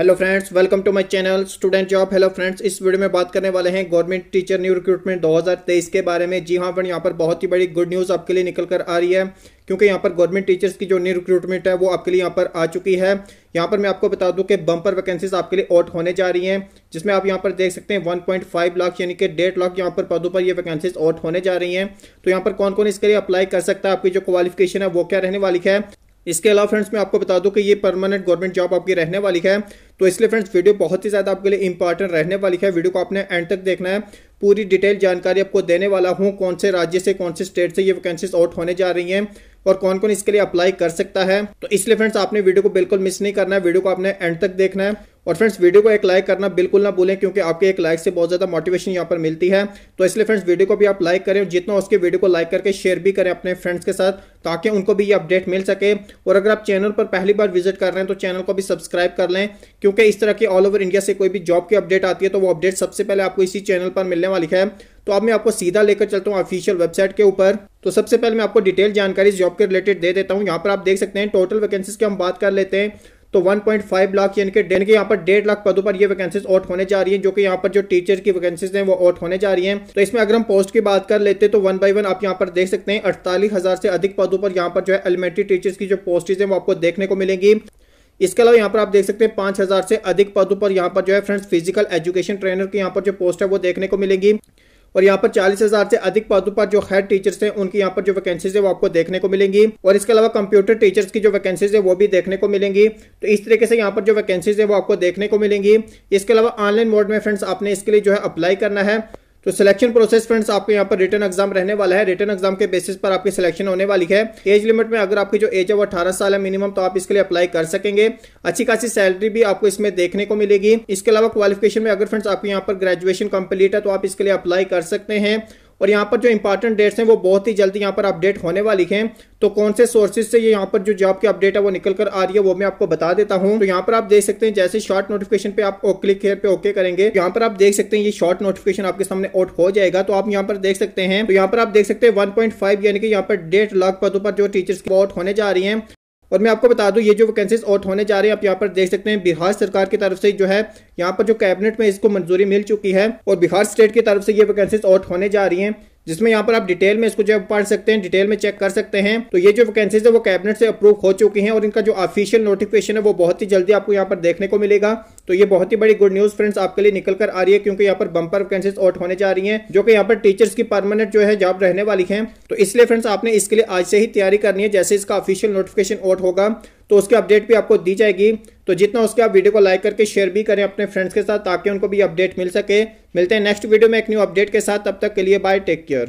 hello friends welcome to my channel student job hello friends इस video में बात करने वाले हैं गवर्नमेंट टीचर न्यू रिक्रूटमेंट 2023 के बारे में जी हाँ फ्रेंड यहाँ पर बहुत ही बड़ी गुड न्यूज़ आपके लिए निकल कर आ रही है क्योंकि यहाँ पर गवर्नमेंट टीचर्स की जो न्यू रिक्रूटमेंट है वो आपके लिए यहाँ पर आ चुकी है यहाँ पर मैं आपको बता दूँ कि बम्पर वैकेंसीज आपके लिए आउट होने जा रही हैं जिसमें आप यहाँ पर देख सकते हैं वन लाख यानी कि डेढ़ लाख यहाँ पर पदों पर ये वैकेंसीज आउट होने जा रही हैं तो यहाँ पर कौन कौन इसके लिए अप्लाई कर सकता है आपकी जो क्वालिफिकेशन है वो क्या रहने वाली है इसके अलावा फ्रेंड्स मैं आपको बता दूं कि ये परमानेंट गवर्नमेंट जॉब आपकी रहने वाली है तो इसलिए फ्रेंड्स वीडियो बहुत ही ज़्यादा आपके लिए इंपॉर्टेंट रहने वाली है वीडियो को आपने एंड तक देखना है पूरी डिटेल जानकारी आपको देने वाला हूँ कौन से राज्य से कौन से स्टेट से ये वैकेंसीज आउट होने जा रही हैं और कौन कौन इसके लिए अप्लाई कर सकता है तो इसलिए फ्रेंड्स आपने वीडियो को बिल्कुल मिस नहीं करना है वीडियो को आपने एंड तक देखना है और फ्रेंड्स वीडियो को एक लाइक करना बिल्कुल ना भूलें क्योंकि आपके एक लाइक से बहुत ज़्यादा मोटिवेशन यहाँ पर मिलती है तो इसलिए फ्रेंड्स वीडियो को भी आप लाइक करें जितना उसके वीडियो को लाइक करके शेयर भी करें अपने फ्रेंड्स के साथ ताकि उनको भी ये अपडेट मिल सके और अगर आप चैनल पर पहली बार विजिट कर रहे हैं तो चैनल को भी सब्सक्राइब कर लें क्योंकि इस तरह की ऑल ओवर इंडिया से कोई भी जॉब की अपडेट आती है तो वो अपडेट सबसे पहले आपको इसी चैनल पर मिलने वाली है तो अब मैं आपको सीधा लेकर चलता हूँ ऑफिशियल वेबसाइट के ऊपर तो सबसे पहले मैं आपको डिटेल जानकारी जॉब के रिलेटेड दे देता हूँ यहाँ पर आप देख सकते हैं टोटल वैकेंसीज की हम बात कर लेते हैं तो 1.5 लाख यानी कि डेन के यहाँ पर डेढ़ लाख पदों पर ये वैकेंसीज आउट होने जा रही है जो कि यहाँ पर जो टीचर की वैकेंसीज हैं वो आउट होने जा रही है तो इसमें अगर हम पोस्ट की बात कर लेते तो वन बाई वन आप यहाँ पर देख सकते हैं अड़तालीस हजार से अधिक पदों पर यहाँ पर जो है एलिमेंट्री टीचर्स की जो पोस्टेज है वो आपको देखने को मिलेंगी इसके अलावा यहाँ पर आप देख सकते हैं पांच हजार से अधिक पदों पर यहाँ पर जो है फ्रेंड्स फिजिकल एजुकेशन ट्रेनर की यहाँ पर जो पोस्ट है वो देखने को मिलेगी और यहाँ पर चालीस हजार से अधिक पदों पर जो हेड टीचर्स हैं उनकी यहाँ पर जो वैकेंसीज है वो आपको देखने को मिलेंगी और इसके अलावा कंप्यूटर टीचर्स की जो वैकेंसीज है वो भी देखने को मिलेंगी तो इस तरीके से यहाँ पर जो वैकेंसीज है वो आपको देखने को मिलेंगी इसके अलावा ऑनलाइन मोड में फ्रेंड्स आपने इसके लिए जो है अप्लाई करना है तो सिलेक्शन प्रोसेस फ्रेंड्स आपके यहाँ पर रिटर्न एग्जाम रहने वाला है रिटर्न एग्जाम के बेसिस पर आपकी सिलेक्शन होने वाली है एज लिमिट में अगर आपकी जो एज है वो अठारह साल है मिनिमम तो आप इसके लिए अप्लाई कर सकेंगे अच्छी खासी सैलरी भी आपको इसमें देखने को मिलेगी इसके अलावा क्वालिफिकेशन में अगर फ्रेंड्स आपके यहाँ पर ग्रेजुएशन कंप्लीट है तो आप इसके लिए अप्लाई कर सकते हैं और यहाँ पर जो इंपॉर्टेंट डेट्स हैं वो बहुत ही जल्दी यहाँ पर अपडेट होने वाली हैं तो कौन से सोर्सेज से ये यहाँ पर जो जॉब की अपडेट है वो निकल कर आ रही है वो मैं आपको बता देता हूँ तो यहाँ पर आप देख सकते हैं जैसे शॉर्ट नोटिफिकेशन पे आप क्लिक हेयर पे ओके करेंगे यहाँ पर आप देख सकते हैं ये शॉर्ट नोटिफिकेशन आपके सामने आउट हो जाएगा तो आप यहाँ पर देख सकते हैं तो यहाँ पर आप देख सकते हैं वन यानी कि यहाँ पर डेढ़ लाख पदों पर जो टीचर्स की आउट होने जा रही है और मैं आपको बता दूं ये जो वैकेंसीज आउट होने जा रहे हैं आप यहाँ पर देख सकते हैं बिहार सरकार की तरफ से जो है यहाँ पर जो कैबिनेट में इसको मंजूरी मिल चुकी है और बिहार स्टेट की तरफ से ये वैकेंसीज आउट होने जा रही हैं जिसमें यहाँ पर आप डिटेल में इसको जो है पढ़ सकते हैं डिटेल में चेक कर सकते हैं तो ये जो वैकेंसीज है वो कैबिनेट से अप्रूव हो चुकी है और इनका जो ऑफिशियल नोटिफिकेशन है वो बहुत ही जल्दी आपको यहाँ पर देखने को मिलेगा तो ये बहुत ही बड़ी गुड न्यूज फ्रेंड्स आपके लिए निकल कर आ रही है क्योंकि यहाँ पर बंपर वैकेंसी आउट होने जा रही है जो कि यहाँ पर टीचर्स की परमानेंट जो है जॉब रहने वाली है तो इसलिए फ्रेंड्स आपने इसके लिए आज से ही तैयारी करनी है जैसे इसका ऑफिशियल नोटिफिकेशन आउट होगा तो उसके अपडेट भी आपको दी जाएगी तो जितना उसके आप वीडियो को लाइक करके शेयर भी करें अपने फ्रेंड्स के साथ ताकि उनको भी अपडेट मिल सके मिलते हैं नेक्स्ट वीडियो में एक न्यू अपडेट के साथ तब तक के लिए बाय टेक केयर